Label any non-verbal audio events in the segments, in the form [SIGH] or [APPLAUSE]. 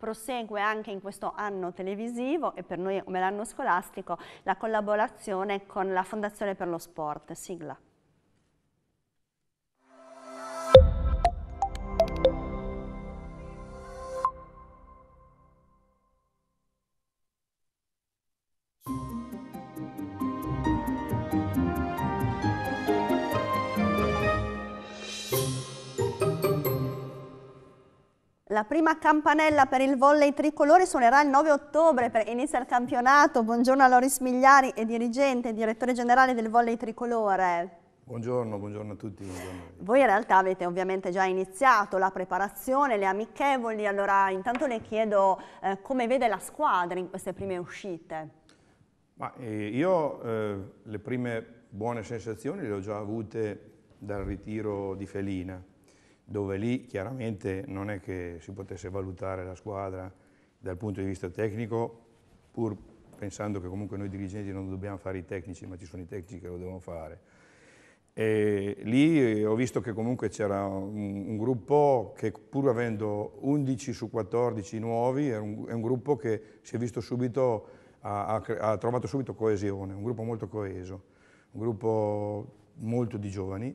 Prosegue anche in questo anno televisivo e per noi come l'anno scolastico la collaborazione con la Fondazione per lo Sport, sigla. La prima campanella per il volley tricolore suonerà il 9 ottobre, per, iniziare il campionato. Buongiorno a Loris Migliari, è dirigente e direttore generale del volley tricolore. Buongiorno, buongiorno a tutti. Buongiorno. Voi in realtà avete ovviamente già iniziato la preparazione, le amichevoli, allora intanto le chiedo eh, come vede la squadra in queste prime uscite. Ma, eh, io eh, le prime buone sensazioni le ho già avute dal ritiro di Felina dove lì chiaramente non è che si potesse valutare la squadra dal punto di vista tecnico, pur pensando che comunque noi dirigenti non dobbiamo fare i tecnici, ma ci sono i tecnici che lo devono fare. E lì eh, ho visto che comunque c'era un, un, gruppo che pur avendo 11 su 14 nuovi, è un, è un gruppo che si è visto subito, ha, ha, ha, trovato subito coesione, un gruppo molto coeso, un gruppo molto di giovani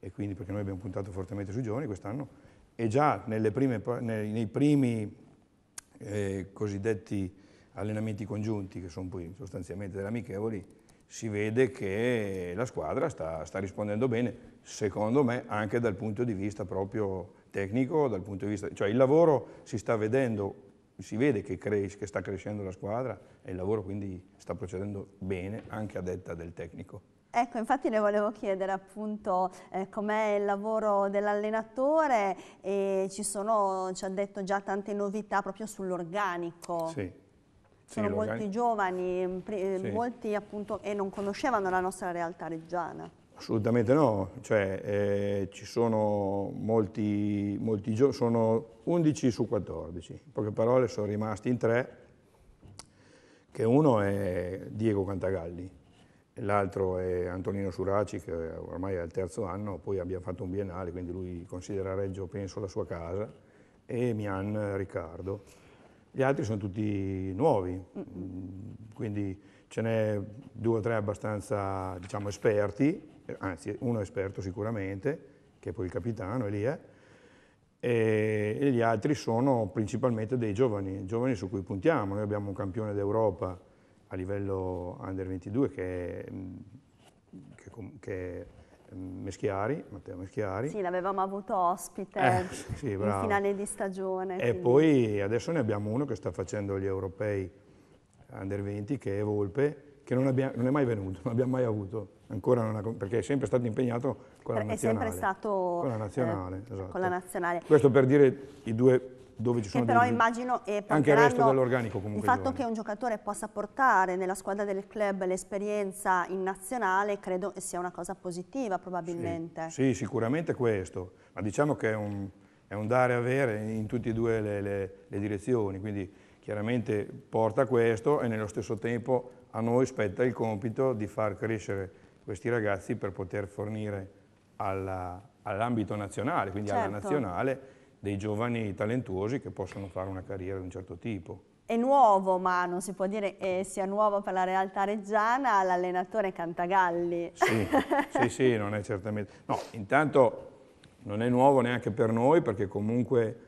e quindi perché noi abbiamo puntato fortemente sui giovani quest'anno, e già prime, nei, nei, primi eh, cosiddetti allenamenti congiunti, che sono poi sostanzialmente delle amichevoli, si vede che la squadra sta, sta, rispondendo bene, secondo me anche dal punto di vista proprio tecnico, dal punto di vista, cioè il lavoro si sta vedendo, si vede che, cres, che sta crescendo la squadra e il lavoro quindi sta procedendo bene anche a detta del tecnico. Ecco, infatti le volevo chiedere appunto eh, com'è il lavoro dell'allenatore e ci sono, ci ha detto già tante novità proprio sull'organico. Sì. Sono sì, molti giovani, mm, eh, sì. molti appunto, e non conoscevano la nostra realtà reggiana. Assolutamente no, cioè eh, ci sono molti, molti giovani, sono 11 su 14, in poche parole sono rimasti in tre, che uno è Diego Cantagalli, l'altro è Antonino Suraci che ormai è al terzo anno, poi abbiamo fatto un biennale, quindi lui considera Reggio, penso, la sua casa, e Mian Riccardo. Gli altri sono tutti nuovi, mm. quindi ce n'è due o tre abbastanza diciamo, esperti, anzi uno esperto sicuramente, che è poi il capitano, Elia, e, e gli altri sono principalmente dei giovani, giovani su cui puntiamo. Noi abbiamo un campione d'Europa a livello under 22 che è, mm, che, che mm, Meschiari, Matteo Meschiari. Sì, l'avevamo avuto ospite eh, sì, in finale di stagione. E quindi. poi adesso ne abbiamo uno che sta facendo gli europei under 20, che è Volpe, che non, abbia, non è mai venuto, [LAUGHS] non abbiamo mai avuto, ha, perché è sempre stato impegnato con la nazionale. È sempre stato con la nazionale, eh, esatto. con la esatto. nazionale. Questo per dire i due dove ci sono che però dei, immagino e anche il resto dell'organico comunque. Il fatto giovani. che un giocatore possa portare nella squadra del club l'esperienza in nazionale credo sia una cosa positiva probabilmente. Sì, sì sicuramente questo, ma diciamo che è un, è un, dare e avere in tutte e due le, le, le direzioni, quindi chiaramente porta questo e nello stesso tempo a noi spetta il compito di far crescere questi ragazzi per poter fornire all'ambito all nazionale, quindi certo. alla nazionale, dei giovani talentuosi che possono fare una carriera di un certo tipo. È nuovo, ma non si può dire che sia nuovo per la realtà reggiana, l'allenatore Cantagalli. Sì, sì, sì, non è certamente... No, intanto non è nuovo neanche per noi, perché comunque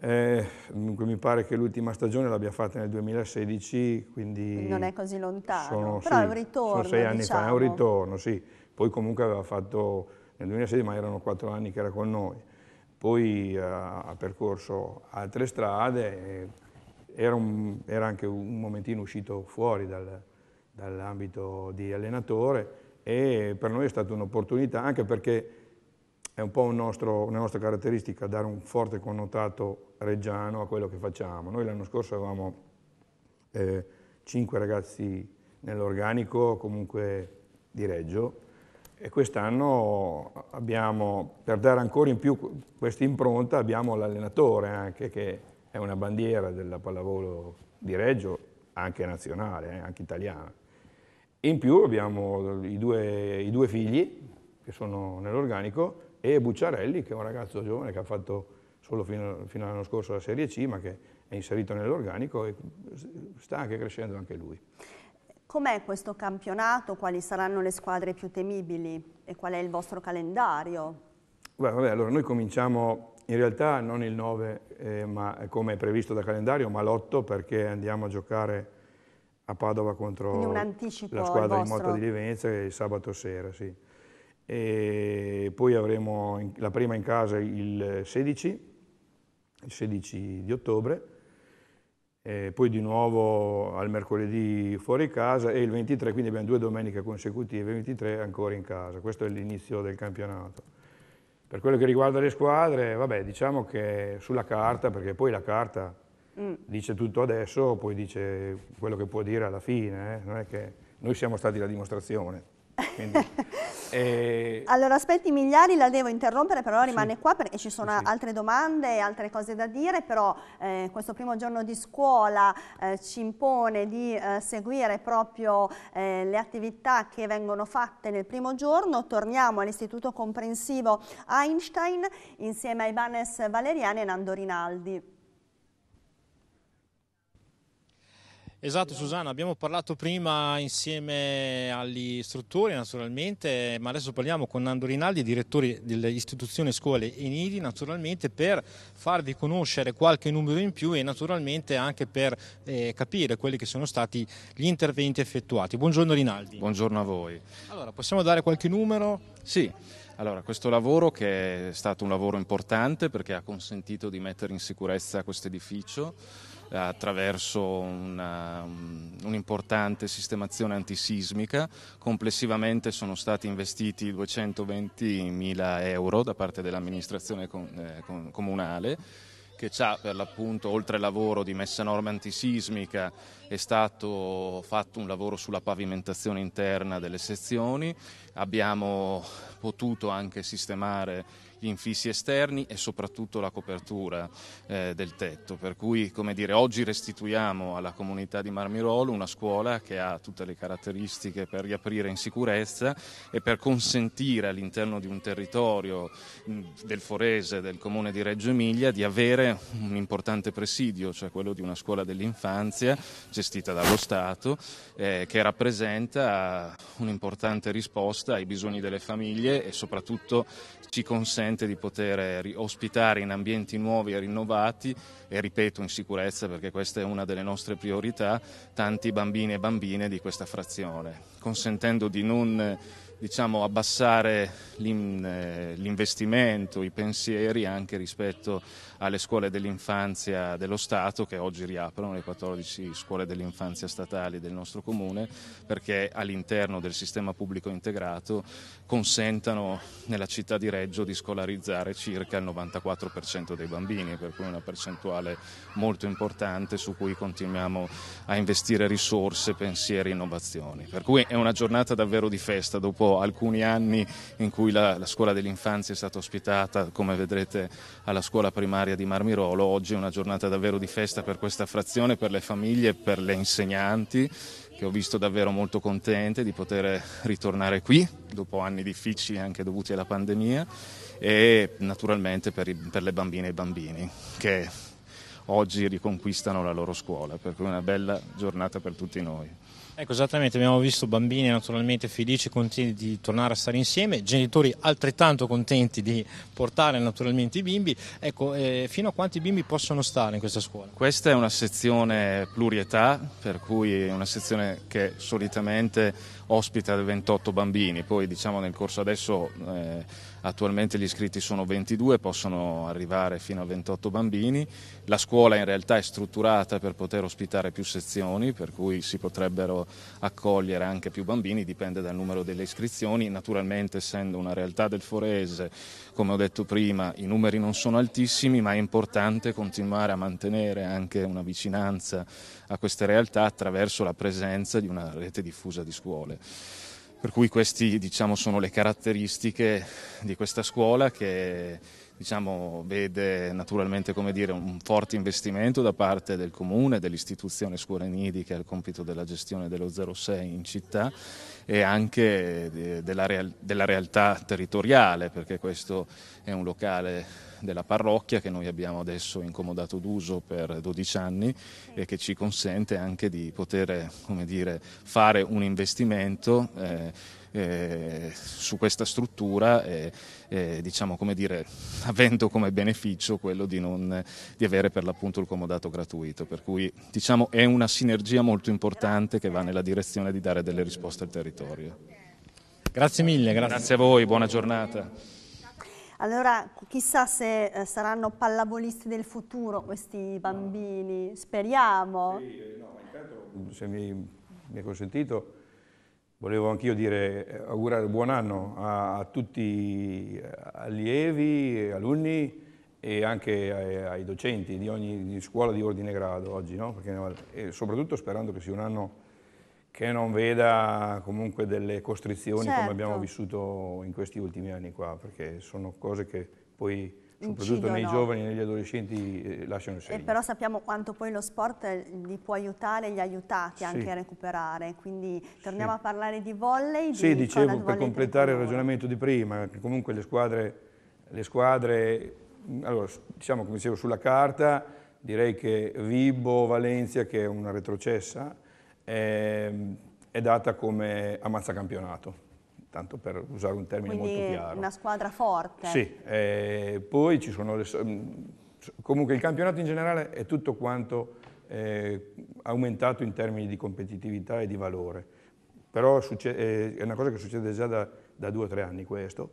eh, mi pare che l'ultima stagione l'abbia fatta nel 2016, quindi... Non è così lontano, sono, però sì, è un ritorno, Sono sei anni diciamo. fa, è un diciamo. ritorno, sì. Poi comunque aveva fatto nel 2016, ma erano quattro anni che era con noi poi eh, ha percorso altre strade, era, un, era, anche un momentino uscito fuori dal, dall'ambito di allenatore e per noi è stata un'opportunità anche perché è un po' un nostro, una nostra caratteristica dare un forte connotato reggiano a quello che facciamo. Noi l'anno scorso avevamo eh, ragazzi nell'organico comunque di Reggio e quest'anno abbiamo, per dare ancora in più questa impronta, abbiamo l'allenatore anche che è una bandiera della pallavolo di Reggio, anche nazionale, eh, anche italiana. In più abbiamo i due, i due figli che sono nell'organico e Bucciarelli che è un ragazzo giovane che ha fatto solo fino, fino all'anno scorso la Serie C ma che è inserito nell'organico e sta anche crescendo anche lui. Com'è questo campionato? Quali saranno le squadre più temibili? E qual è il vostro calendario? Beh, vabbè, allora noi cominciamo in realtà non il 9 eh, ma come è previsto da calendario, ma l'8 perché andiamo a giocare a Padova contro la squadra di Motta di Livenza il sabato sera, sì. E poi avremo la prima in casa il 16, il 16 di ottobre, eh, poi di nuovo al mercoledì fuori casa e il 23, quindi abbiamo due domeniche consecutive, 23 ancora in casa, questo è l'inizio del campionato. Per quello che riguarda le squadre, vabbè, diciamo che sulla carta, perché poi la carta mm. dice tutto adesso, poi dice quello che può dire alla fine, eh? non è che noi siamo stati la dimostrazione. Quindi... [LAUGHS] E... Eh, allora, aspetti miliari la devo interrompere, però rimane sì. qua perché ci sono sì. altre domande, altre cose da dire, però eh, questo primo giorno di scuola eh, ci impone di eh, seguire proprio eh, le attività che vengono fatte nel primo giorno. Torniamo all'Istituto Comprensivo Einstein insieme a Ivanes Valeriani e Nando Rinaldi. Esatto Susanna, abbiamo parlato prima insieme agli istruttori naturalmente, ma adesso parliamo con Nando Rinaldi, direttore dell'istituzione scuole Enidi naturalmente per farvi conoscere qualche numero in più e naturalmente anche per eh, capire quelli che sono stati gli interventi effettuati. Buongiorno Rinaldi. Buongiorno a voi. Allora, possiamo dare qualche numero? Sì. Allora, questo lavoro che è stato un lavoro importante perché ha consentito di mettere in sicurezza questo edificio attraverso una, mm, un'importante sistemazione antisismica. Complessivamente sono stati investiti 220 mila euro da parte dell'amministrazione eh, comunale che ha per l'appunto, oltre al lavoro di messa a norma antisismica, è stato fatto un lavoro sulla pavimentazione interna delle sezioni, abbiamo potuto anche sistemare gli infissi esterni e soprattutto la copertura eh, del tetto, per cui come dire, oggi restituiamo alla comunità di Marmirolo una scuola che ha tutte le caratteristiche per riaprire in sicurezza e per consentire all'interno di un territorio del Forese, del comune di Reggio Emilia, di avere un importante presidio, cioè quello di una scuola dell'infanzia gestita dallo Stato, eh, che rappresenta un'importante risposta ai bisogni delle famiglie e soprattutto ci consente di poter ospitare in ambienti nuovi e rinnovati e ripeto in sicurezza perché questa è una delle nostre priorità, tanti bambini e bambine di questa frazione, consentendo di non diciamo, abbassare eh, l'investimento, i pensieri anche rispetto alle scuole dell'infanzia dello Stato che oggi riaprono, le 14 scuole dell'infanzia statali del nostro comune, perché all'interno del sistema pubblico integrato consentano nella città di Reggio di scolarizzare circa il 94% dei bambini, per cui una percentuale molto importante su cui continuiamo a investire risorse, pensieri innovazioni. Per cui è una giornata davvero di festa dopo alcuni anni in cui la, la scuola dell'infanzia è stata ospitata, come vedrete, alla scuola primaria di Marmirolo. Oggi è una giornata davvero di festa per questa frazione, per le famiglie, per le insegnanti che ho visto davvero molto contente di poter ritornare qui dopo anni difficili anche dovuti alla pandemia e naturalmente per, i, per le bambine e i bambini che oggi riconquistano la loro scuola, per cui è una bella giornata per tutti noi. Ecco, esattamente, abbiamo visto bambini naturalmente felici e contenti di tornare a stare insieme, genitori altrettanto contenti di portare naturalmente i bimbi. Ecco, eh, fino a quanti bimbi possono stare in questa scuola? Questa è una sezione plurietà, per cui è una sezione che solitamente ospita 28 bambini, poi diciamo nel corso adesso... Eh, attualmente gli iscritti sono 22, possono arrivare fino a 28 bambini, la scuola in realtà è strutturata per poter ospitare più sezioni, per cui si potrebbero accogliere anche più bambini, dipende dal numero delle iscrizioni, naturalmente essendo una realtà del Forese, come ho detto prima, i numeri non sono altissimi, ma è importante continuare a mantenere anche una vicinanza a queste realtà attraverso la presenza di una rete diffusa di scuole. Per cui queste diciamo, sono le caratteristiche di questa scuola che diciamo, vede naturalmente dire, un forte investimento da parte del comune, dell'istituzione Scuole Nidi che ha il compito della gestione dello 06 in città e anche della, real della realtà territoriale perché questo è un locale della parrocchia che noi abbiamo adesso incomodato d'uso per 12 anni e che ci consente anche di poter dire, fare un investimento eh, eh, su questa struttura e, eh, diciamo, come dire, [LAUGHS] avendo come beneficio quello di, non, di, avere per l'appunto il comodato gratuito. Per cui diciamo, è una sinergia molto importante che va nella direzione di dare delle risposte al territorio. Grazie mille. Grazie, grazie a voi, buona giornata. Allora chissà se eh, saranno pallavolisti del futuro questi bambini, speriamo. Sì, eh, no, intanto se mi, mi è consentito volevo anch'io dire eh, augurare buon anno a, a tutti allievi, alunni e anche ai, ai docenti di ogni di scuola di ordine grado oggi, no? Perché, e eh, soprattutto sperando che sia un anno che non veda comunque delle costrizioni certo. come abbiamo certo. vissuto in questi ultimi anni qua, perché sono cose che poi soprattutto nei giovani e negli adolescenti eh, lasciano segni. E però sappiamo quanto poi lo sport li può aiutare, gli aiutati sì. anche a recuperare, quindi torniamo sì. a parlare di volley. Di sì, dicevo, per completare il ragionamento di prima, che comunque le squadre, le squadre allora, diciamo come dicevo sulla carta, direi che Vibo, Valencia, che è una retrocessa, è, ehm, è data come ammazzacampionato tanto per usare un termine Quindi molto chiaro. una squadra forte. Sì, eh, poi ci sono le, comunque il campionato in generale è tutto quanto eh, aumentato in termini di competitività e di valore, però succede, eh, è una cosa che succede già da, da due o tre anni questo.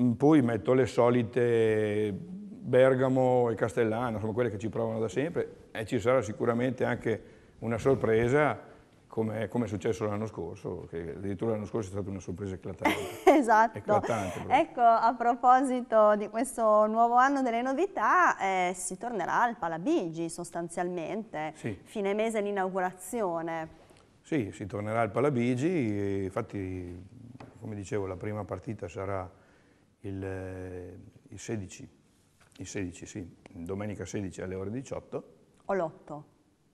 Mm, poi metto le solite Bergamo e Castellano, sono quelle che ci provano da sempre e ci sarà sicuramente anche una sorpresa come, come, è successo l'anno scorso, che addirittura l'anno scorso è stata una sorpresa eclatante. [LAUGHS] esatto. Eclatante ecco, a proposito di questo nuovo anno delle novità, eh, si tornerà al Palabigi sostanzialmente, sì. fine mese l'inaugurazione. Sì, si tornerà al Palabigi, infatti come dicevo la prima partita sarà il, il 16, il 16 sì, domenica 16 alle ore 18. O l'8.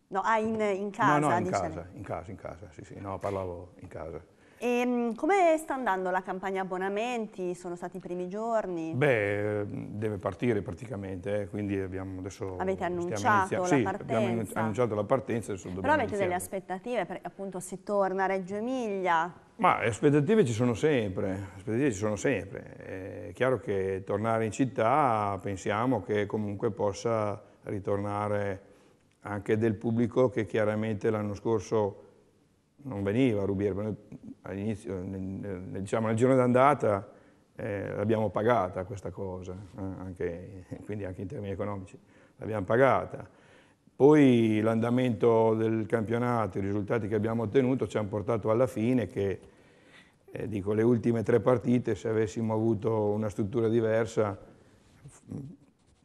No, ah, in, in casa? No, no, in dice casa, lei. in casa, in casa, sì, sì, no, parlavo in casa. E ehm, come sta andando la campagna abbonamenti? Sono stati i primi giorni? Beh, deve partire praticamente, eh, quindi abbiamo adesso... Avete annunciato la sì, partenza? abbiamo annunciato la partenza. Però avete iniziare. delle aspettative, perché appunto si torna a Reggio Emilia? Ma aspettative ci sono sempre, aspettative ci sono sempre. È chiaro che tornare in città pensiamo che comunque possa ritornare anche del pubblico che chiaramente l'anno scorso non veniva a Rubiera, all'inizio, diciamo nel giorno d'andata eh, l'abbiamo pagata questa cosa, eh, anche, [LAUGHS] quindi anche in termini economici, l'abbiamo pagata. Poi l'andamento del campionato, i risultati che abbiamo ottenuto ci hanno portato alla fine che, eh, dico, le ultime tre partite, se avessimo avuto una struttura diversa,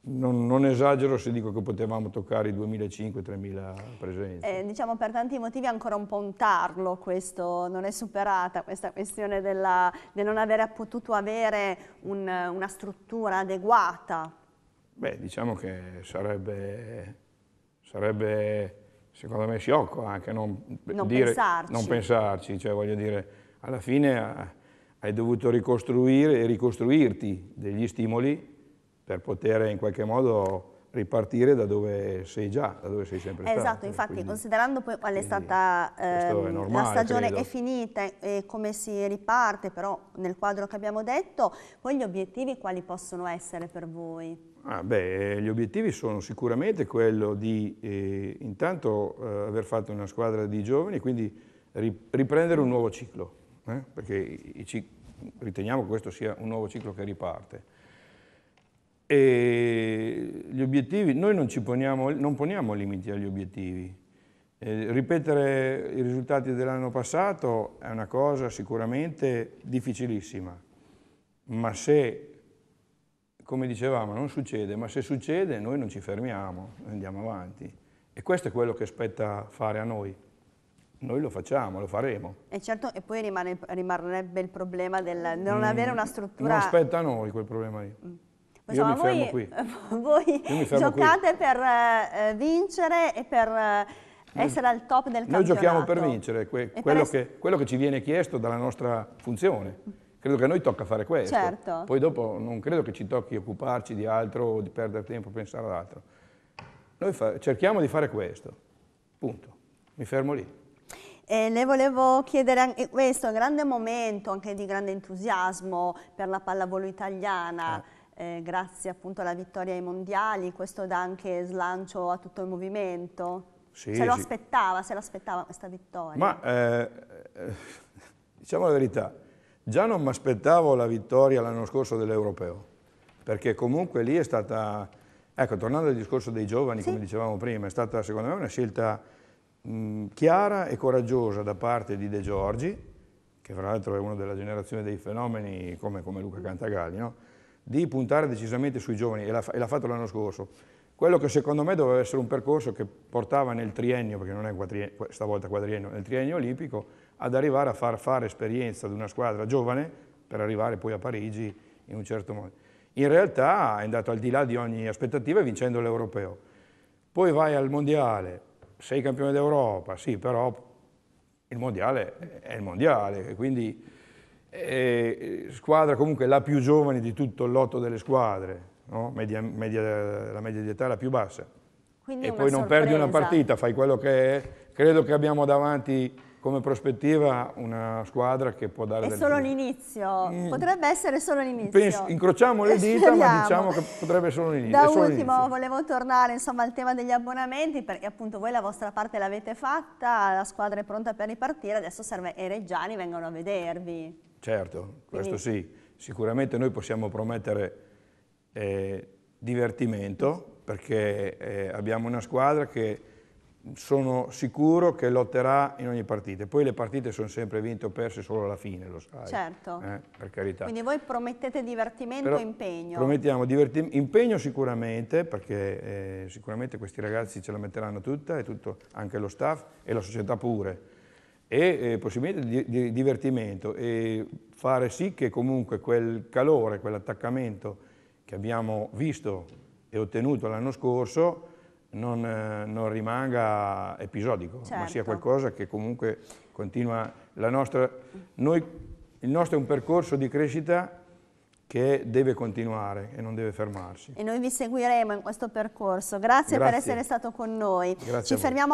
non, non, esagero se dico che potevamo toccare i 2.500-3.000 presenze. Eh, diciamo per tanti motivi è ancora un po' un tarlo questo, non è superata questa questione della, del non avere potuto avere un, una struttura adeguata. Beh, diciamo che sarebbe, sarebbe secondo me sciocco anche non, non dire, pensarci. Non pensarci, cioè voglio dire, alla fine eh, hai dovuto ricostruire e ricostruirti degli stimoli per poter in qualche modo ripartire da dove sei già, da dove sei sempre esatto, stato. Esatto, infatti quindi, considerando poi qual è stata ehm, è normale, la stagione credo. è finita e come si riparte, però nel quadro che abbiamo detto, poi gli obiettivi quali possono essere per voi? Ah, beh, gli obiettivi sono sicuramente quello di eh, intanto eh, aver fatto una squadra di giovani, quindi riprendere un nuovo ciclo, eh? perché i, i, riteniamo che questo sia un nuovo ciclo che riparte e gli obiettivi, noi non, poniamo, non poniamo limiti agli obiettivi. Eh, ripetere i risultati dell'anno passato è una cosa sicuramente difficilissima, ma se, come dicevamo, non succede, ma se succede noi non ci fermiamo, andiamo avanti. E questo è quello che spetta fare a noi. Noi lo facciamo, lo faremo. E certo, e poi rimane, rimarrebbe il problema del non mm, avere una struttura... Non aspetta a noi quel problema lì. Mm. Insomma, voi, [LAUGHS] voi giocate qui. per eh, vincere e per eh, essere al top del Noi campionato. Noi giochiamo per vincere, que quello, per che, quello che ci viene chiesto dalla nostra funzione credo che a noi tocca fare questo. Certo. Poi dopo non credo che ci tocchi occuparci di altro o di perdere tempo a pensare ad altro. Noi cerchiamo di fare questo, punto. Mi fermo lì. E le volevo chiedere anche questo, un grande momento anche di grande entusiasmo per la pallavolo italiana. Ah eh, grazie appunto alla vittoria ai mondiali, questo dà anche slancio a tutto il movimento. Sì, se lo sì. aspettava, se l'aspettava questa vittoria. Ma eh, eh, diciamo la verità, già non mi aspettavo la vittoria l'anno scorso dell'Europeo, perché comunque lì è stata, ecco tornando al discorso dei giovani, sì. come dicevamo prima, è stata secondo me una scelta mh, chiara e coraggiosa da parte di De Giorgi, che fra l'altro è uno della generazione dei fenomeni come, come Luca Cantagalli, no? di puntare decisamente sui giovani e l'ha fatto l'anno scorso. Quello che secondo me doveva essere un percorso che portava nel triennio, perché non è quadriennio, stavolta quadriennio, nel triennio olimpico, ad arrivare a far fare esperienza ad una squadra giovane per arrivare poi a Parigi in un certo modo. In realtà è andato al di là di ogni aspettativa vincendo l'Europeo. Poi vai al Mondiale, sei campione d'Europa, sì, però il Mondiale è il Mondiale, quindi eh, squadra comunque la più giovane di tutto il lotto delle squadre, no? media, media, la media di età è la più bassa. Quindi e poi non sorpresa. perdi una partita, fai quello che è. Credo che abbiamo davanti come prospettiva una squadra che può dare... È solo l'inizio, mm. potrebbe essere solo l'inizio. incrociamo le [LAUGHS] dita, ma diciamo che potrebbe essere solo l'inizio. Da ultimo volevo tornare insomma, al tema degli abbonamenti, perché appunto voi la vostra parte l'avete fatta, la squadra è pronta per ripartire, adesso serve e Reggiani vengono a vedervi. Certo, questo Quindi... sì. Sicuramente noi possiamo promettere eh, divertimento perché eh, abbiamo una squadra che sono sicuro che lotterà in ogni partita. Poi le partite sono sempre vinte o perse solo alla fine, lo sai. Certo. Eh, per carità. Quindi voi promettete divertimento Però e impegno. Promettiamo impegno sicuramente, perché eh, sicuramente questi ragazzi ce la metteranno tutta e tutto, anche lo staff e la società pure e eh, possibilmente di, di divertimento e fare sì che comunque quel calore, quell'attaccamento che abbiamo visto e ottenuto l'anno scorso non, eh, non rimanga episodico, certo. ma sia certo. qualcosa che comunque continua la nostra... Noi, il nostro è un percorso di crescita che deve continuare e non deve fermarsi. E noi vi seguiremo in questo percorso. Grazie, Grazie. per essere stato con noi. Grazie Ci fermiamo